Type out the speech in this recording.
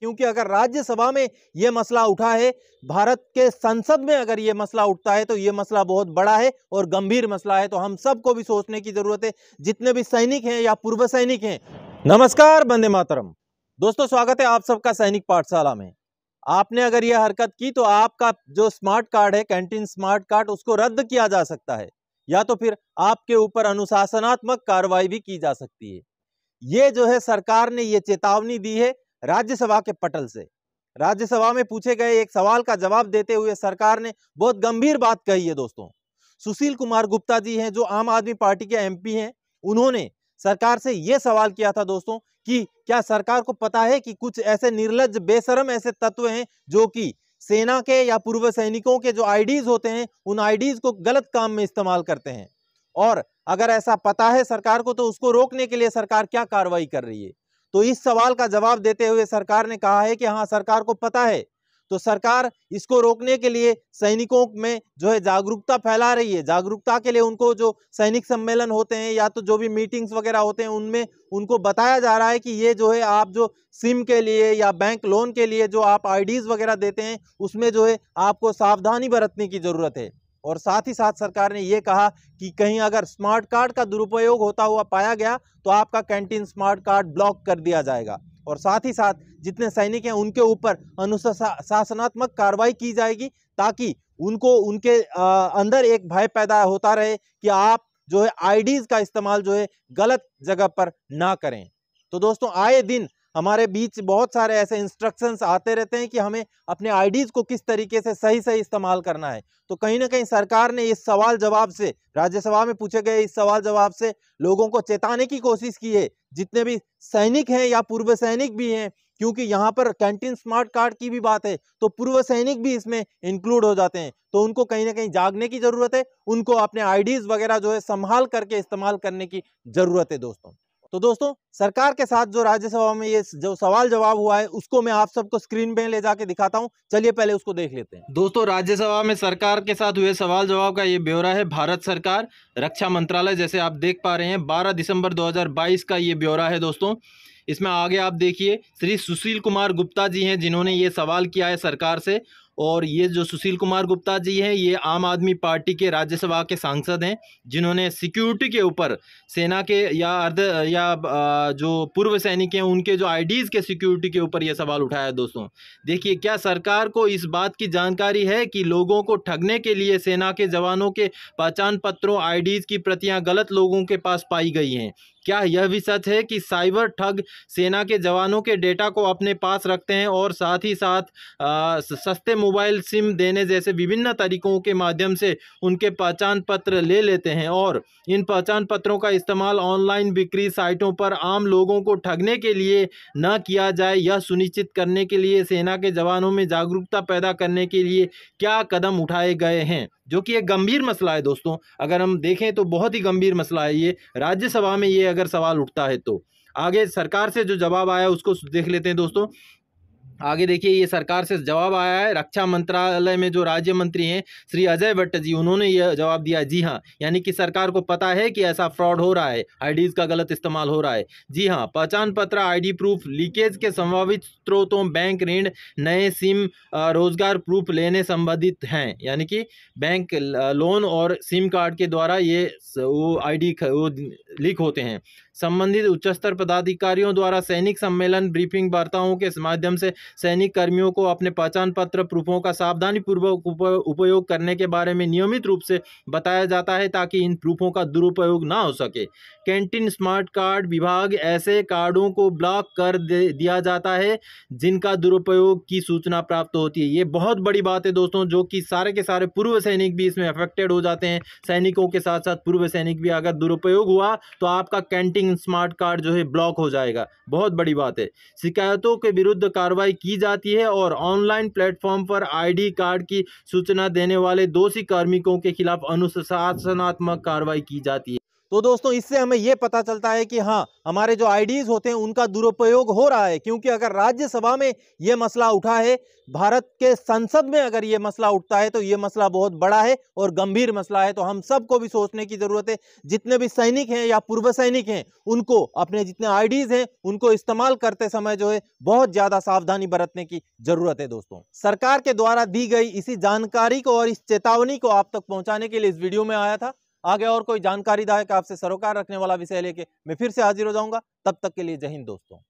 क्योंकि अगर राज्यसभा में ये मसला उठा है भारत के संसद में अगर ये मसला उठता है तो ये मसला बहुत बड़ा है और गंभीर मसला है तो हम सबको भी सोचने की ज़रूरत है जितने भी सैनिक हैं या पूर्व सैनिक हैं नमस्कार बंदे मातरम दोस्तों स्वागत है आप सबका सैनिक पाठशाला में आपने अगर यह हरकत की तो आपका जो स्मार्ट कार्ड है कैंटीन स्मार्ट कार्ड उसको रद्द किया जा सकता है या तो फिर आपके ऊपर अनुशासनात्मक कार्रवाई भी की जा सकती है ये जो है सरकार ने ये चेतावनी दी है राज्यसभा के पटल से राज्यसभा में पूछे गए एक सवाल का जवाब देते हुए सरकार ने बहुत गंभीर बात कही है दोस्तों सुशील कुमार गुप्ता जी हैं जो आम आदमी पार्टी के एमपी हैं उन्होंने सरकार से यह सवाल किया था दोस्तों कि क्या सरकार को पता है कि कुछ ऐसे निर्लज बेसरम ऐसे तत्व हैं जो कि सेना के या पूर्व सैनिकों के जो आईडीज होते हैं उन आईडीज को गलत काम में इस्तेमाल करते हैं और अगर ऐसा पता है सरकार को तो उसको रोकने के लिए सरकार क्या कार्रवाई कर रही है तो इस सवाल का जवाब देते हुए सरकार ने कहा है कि हाँ सरकार को पता है तो सरकार इसको रोकने के लिए सैनिकों में जो है जागरूकता फैला रही है जागरूकता के लिए उनको जो सैनिक सम्मेलन होते हैं या तो जो भी मीटिंग्स वगैरह होते हैं उनमें उनको बताया जा रहा है कि ये जो है आप जो सिम के लिए या बैंक लोन के लिए जो आप आईडीज़ वगैरह देते हैं उसमें जो है आपको सावधानी बरतने की ज़रूरत है और साथ ही साथ सरकार ने यह कहा कि कहीं अगर स्मार्ट कार्ड का दुरुपयोग होता हुआ पाया गया तो आपका कैंटीन स्मार्ट कार्ड ब्लॉक कर दिया जाएगा और साथ ही साथ जितने सैनिक हैं उनके ऊपर अनुशासनात्मक कार्रवाई की जाएगी ताकि उनको उनके अंदर एक भय पैदा होता रहे कि आप जो है आईडीज़ का इस्तेमाल जो है गलत जगह पर ना करें तो दोस्तों आए दिन हमारे बीच बहुत सारे ऐसे इंस्ट्रक्शंस आते रहते हैं कि हमें अपने आईडीज़ को किस तरीके से सही सही इस्तेमाल करना है तो कहीं ना कहीं सरकार ने इस सवाल जवाब से राज्यसभा में पूछे गए इस सवाल जवाब से लोगों को चेताने की कोशिश की है जितने भी सैनिक हैं या पूर्व सैनिक भी हैं क्योंकि यहाँ पर कैंटीन स्मार्ट कार्ड की भी बात है तो पूर्व सैनिक भी इसमें इंक्लूड हो जाते हैं तो उनको कहीं ना कहीं जागने की ज़रूरत है उनको अपने आईडीज़ वगैरह जो है संभाल करके इस्तेमाल करने की ज़रूरत है दोस्तों तो दोस्तों सरकार के साथ जो राज्यसभा में ये जो सवाल जवाब हुआ है उसको मैं आप सबको स्क्रीन पे ले जाके दिखाता हूँ चलिए पहले उसको देख लेते हैं दोस्तों राज्यसभा में सरकार के साथ हुए सवाल जवाब का ये ब्यौरा है भारत सरकार रक्षा मंत्रालय जैसे आप देख पा रहे हैं 12 दिसंबर 2022 का ये ब्यौरा है दोस्तों इसमें आगे आप देखिए श्री सुशील कुमार गुप्ता जी हैं जिन्होंने ये सवाल किया है सरकार से और ये जो सुशील कुमार गुप्ता जी हैं ये आम आदमी पार्टी के राज्यसभा के सांसद हैं जिन्होंने सिक्योरिटी के ऊपर सेना के या अर्ध या जो पूर्व सैनिक हैं उनके जो आईडीज़ के सिक्योरिटी के ऊपर ये सवाल उठाया दोस्तों देखिए क्या सरकार को इस बात की जानकारी है कि लोगों को ठगने के लिए सेना के जवानों के पहचान पत्रों आई की प्रतियाँ गलत लोगों के पास पाई गई हैं क्या यह भी सच है कि साइबर ठग सेना के जवानों के डेटा को अपने पास रखते हैं और साथ ही साथ आ, सस्ते मोबाइल सिम देने जैसे विभिन्न तरीकों के माध्यम से उनके पहचान पत्र ले लेते हैं और इन पहचान पत्रों का इस्तेमाल ऑनलाइन बिक्री साइटों पर आम लोगों को ठगने के लिए न किया जाए यह सुनिश्चित करने के लिए सेना के जवानों में जागरूकता पैदा करने के लिए क्या कदम उठाए गए हैं जो कि एक गंभीर मसला है दोस्तों अगर हम देखें तो बहुत ही गंभीर मसला है ये राज्यसभा में ये अगर सवाल उठता है तो आगे सरकार से जो जवाब आया उसको देख लेते हैं दोस्तों आगे देखिए ये सरकार से जवाब आया है रक्षा मंत्रालय में जो राज्य मंत्री हैं श्री अजय भट्ट जी उन्होंने ये जवाब दिया जी हाँ यानी कि सरकार को पता है कि ऐसा फ्रॉड हो रहा है आईडीज का गलत इस्तेमाल हो रहा है जी हाँ पहचान पत्र आईडी प्रूफ लीकेज के संभावित स्रोतों बैंक ऋण नए सिम रोजगार प्रूफ लेने संबंधित हैं यानी कि बैंक लोन और सिम कार्ड के द्वारा ये वो आई वो लीक होते हैं संबंधित उच्च स्तर पदाधिकारियों द्वारा सैनिक सम्मेलन ब्रीफिंग वार्ताओं के माध्यम से सैनिक कर्मियों को अपने पहचान पत्र प्रूफों का सावधानीपूर्वक उपयोग करने के बारे में नियमित रूप से बताया जाता है ताकि इन प्रूफों का दुरुपयोग ना हो सके कैंटीन स्मार्ट कार्ड विभाग ऐसे कार्डों को ब्लॉक कर दिया जाता है जिनका दुरुपयोग की सूचना प्राप्त होती है ये बहुत बड़ी बात है दोस्तों जो कि सारे के सारे पूर्व सैनिक भी इसमें अफेक्टेड हो जाते हैं सैनिकों के साथ साथ पूर्व सैनिक भी अगर दुरुपयोग हुआ तो आपका कैंटीन स्मार्ट कार्ड जो है ब्लॉक हो जाएगा बहुत बड़ी बात है शिकायतों के विरुद्ध कार्रवाई की जाती है और ऑनलाइन प्लेटफॉर्म पर आईडी कार्ड की सूचना देने वाले दोषी कार्मिकों के खिलाफ अनुशासनात्मक कार्रवाई की जाती है तो दोस्तों इससे हमें यह पता चलता है कि हाँ हमारे जो आईडीज होते हैं उनका दुरुपयोग हो रहा है क्योंकि अगर राज्यसभा में यह मसला उठा है भारत के संसद में अगर ये मसला उठता है तो ये मसला बहुत बड़ा है और गंभीर मसला है तो हम सबको भी सोचने की ज़रूरत है जितने भी सैनिक हैं या पूर्व सैनिक हैं उनको अपने जितने आईडीज हैं उनको इस्तेमाल करते समय जो है बहुत ज़्यादा सावधानी बरतने की ज़रूरत है दोस्तों सरकार के द्वारा दी गई इसी जानकारी को और इस चेतावनी को आप तक पहुंचाने के लिए इस वीडियो में आया था आगे और कोई जानकारीदायक आपसे सरोकार रखने वाला विषय लेके मैं फिर से हाजिर हो जाऊंगा तब तक के लिए जय हिंद दोस्तों